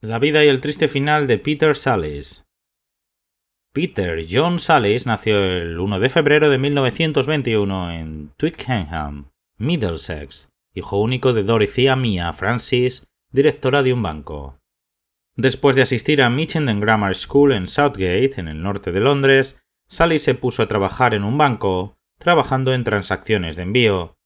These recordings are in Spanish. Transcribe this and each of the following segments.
La vida y el triste final de Peter Sallis. Peter John Sallis nació el 1 de febrero de 1921 en Twickenham, Middlesex, hijo único de Dorothy Mia Francis, directora de un banco. Después de asistir a Mitchenden Grammar School en Southgate, en el norte de Londres, Sallis se puso a trabajar en un banco, trabajando en transacciones de envío,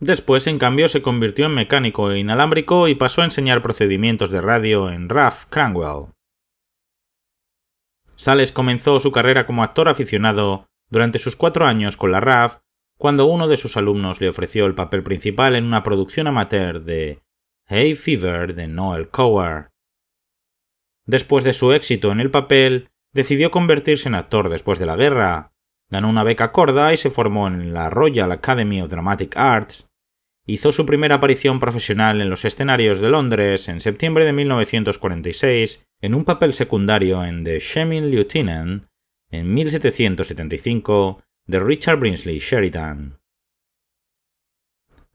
Después, en cambio, se convirtió en mecánico e inalámbrico y pasó a enseñar procedimientos de radio en RAF Cranwell. Sales comenzó su carrera como actor aficionado durante sus cuatro años con la RAF, cuando uno de sus alumnos le ofreció el papel principal en una producción amateur de Hay Fever de Noel Coward. Después de su éxito en el papel, decidió convertirse en actor después de la guerra, ganó una beca corda y se formó en la Royal Academy of Dramatic Arts hizo su primera aparición profesional en los escenarios de Londres en septiembre de 1946 en un papel secundario en The Shemin Lieutenant en 1775 de Richard Brinsley Sheridan.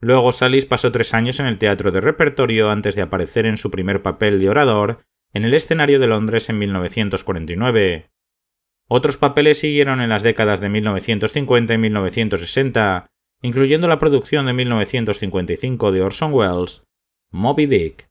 Luego Salis pasó tres años en el teatro de repertorio antes de aparecer en su primer papel de orador en el escenario de Londres en 1949. Otros papeles siguieron en las décadas de 1950 y 1960, incluyendo la producción de 1955 de Orson Welles, Moby Dick.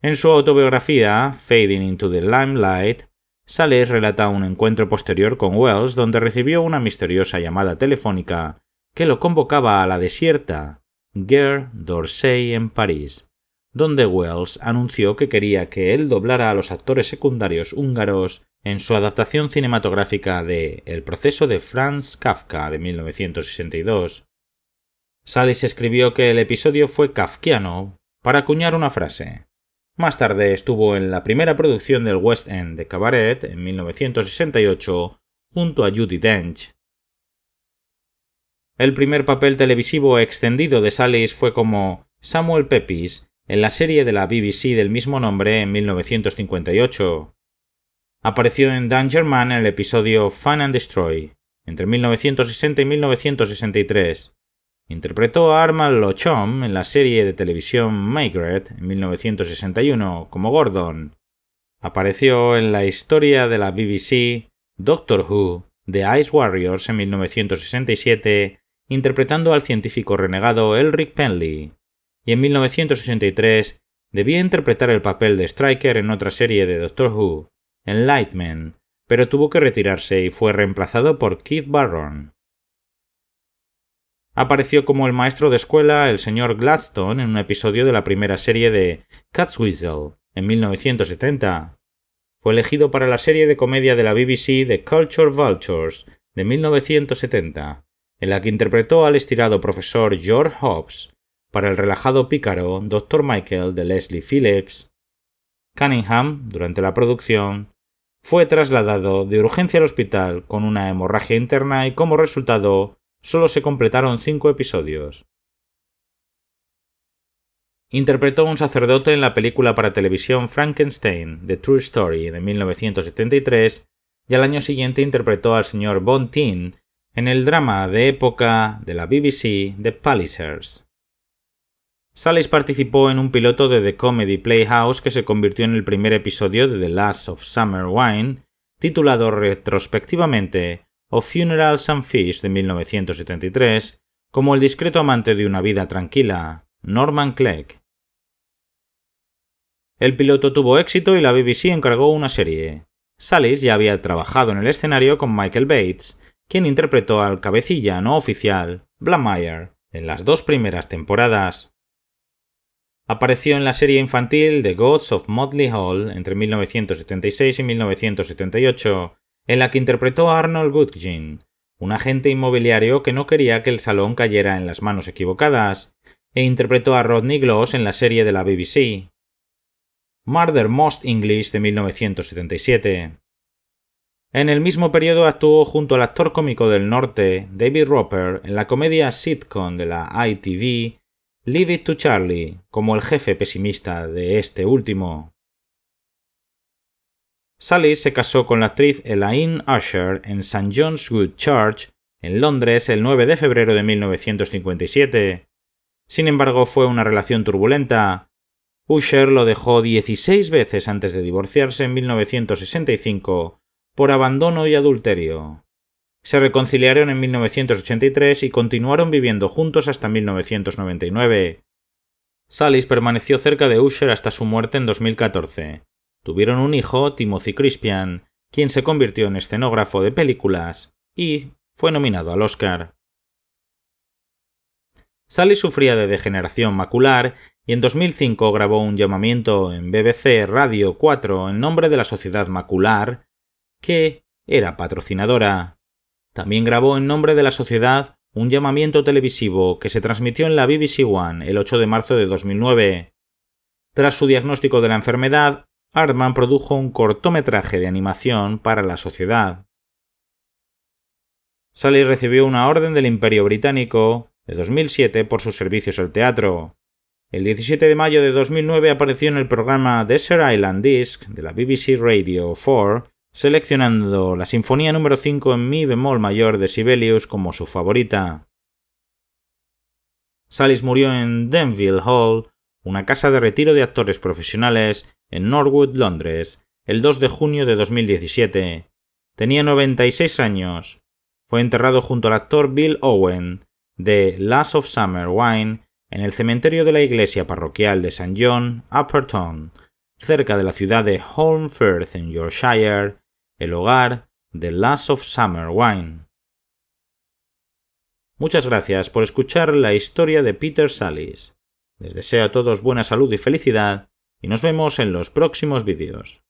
En su autobiografía, Fading into the Limelight, Sales relata un encuentro posterior con Welles donde recibió una misteriosa llamada telefónica que lo convocaba a la desierta Gare d'Orsay en París donde Wells anunció que quería que él doblara a los actores secundarios húngaros en su adaptación cinematográfica de El proceso de Franz Kafka de 1962. Salis escribió que el episodio fue kafkiano para acuñar una frase. Más tarde estuvo en la primera producción del West End de Cabaret en 1968 junto a Judy Dench. El primer papel televisivo extendido de Salis fue como Samuel Pepys en la serie de la BBC del mismo nombre en 1958. Apareció en Danger Man en el episodio Fun and Destroy entre 1960 y 1963. Interpretó a Armand Lochom en la serie de televisión Maigret en 1961 como Gordon. Apareció en la historia de la BBC Doctor Who de Ice Warriors en 1967 interpretando al científico renegado Elric Penley y en 1983 debía interpretar el papel de Stryker en otra serie de Doctor Who, Enlightenment, pero tuvo que retirarse y fue reemplazado por Keith Barron. Apareció como el maestro de escuela el señor Gladstone en un episodio de la primera serie de Cat's en 1970. Fue elegido para la serie de comedia de la BBC The Culture Vultures de 1970, en la que interpretó al estirado profesor George Hobbs, para el relajado pícaro Dr. Michael de Leslie Phillips. Cunningham, durante la producción, fue trasladado de urgencia al hospital con una hemorragia interna y como resultado solo se completaron cinco episodios. Interpretó un sacerdote en la película para televisión Frankenstein, The True Story, de 1973, y al año siguiente interpretó al señor Bonteen en el drama de época de la BBC The Pallisers. Sallis participó en un piloto de The Comedy Playhouse que se convirtió en el primer episodio de The Last of Summer Wine, titulado retrospectivamente O Funerals and Fish de 1973, como el discreto amante de una vida tranquila, Norman Clegg. El piloto tuvo éxito y la BBC encargó una serie. Sallis ya había trabajado en el escenario con Michael Bates, quien interpretó al cabecilla no oficial, Blamire, en las dos primeras temporadas. Apareció en la serie infantil The Gods of Motley Hall entre 1976 y 1978, en la que interpretó a Arnold Goodgin, un agente inmobiliario que no quería que el salón cayera en las manos equivocadas, e interpretó a Rodney Gloss en la serie de la BBC. Murder Most English de 1977. En el mismo periodo actuó junto al actor cómico del norte, David Roper, en la comedia sitcom de la ITV Leave it to Charlie, como el jefe pesimista de este último. Sally se casó con la actriz Elaine Usher en St. John's Wood Church, en Londres, el 9 de febrero de 1957. Sin embargo, fue una relación turbulenta. Usher lo dejó 16 veces antes de divorciarse en 1965 por abandono y adulterio se reconciliaron en 1983 y continuaron viviendo juntos hasta 1999. Salis permaneció cerca de Usher hasta su muerte en 2014. Tuvieron un hijo, Timothy Crispian, quien se convirtió en escenógrafo de películas y fue nominado al Oscar. Sally sufría de degeneración macular y en 2005 grabó un llamamiento en BBC Radio 4 en nombre de la Sociedad Macular, que era patrocinadora. También grabó en nombre de la sociedad un llamamiento televisivo que se transmitió en la BBC One el 8 de marzo de 2009. Tras su diagnóstico de la enfermedad, Hartman produjo un cortometraje de animación para la sociedad. Sally recibió una Orden del Imperio Británico de 2007 por sus servicios al teatro. El 17 de mayo de 2009 apareció en el programa Desert Island Disc de la BBC Radio 4 seleccionando la Sinfonía número 5 en Mi bemol mayor de Sibelius como su favorita. Salis murió en Denville Hall, una casa de retiro de actores profesionales en Norwood, Londres, el 2 de junio de 2017. Tenía 96 años. Fue enterrado junto al actor Bill Owen de Last of Summer Wine en el cementerio de la iglesia parroquial de St. John, Upperton, cerca de la ciudad de Holmfirth en Yorkshire, el hogar de Last of Summer Wine. Muchas gracias por escuchar la historia de Peter Sallis. Les deseo a todos buena salud y felicidad y nos vemos en los próximos vídeos.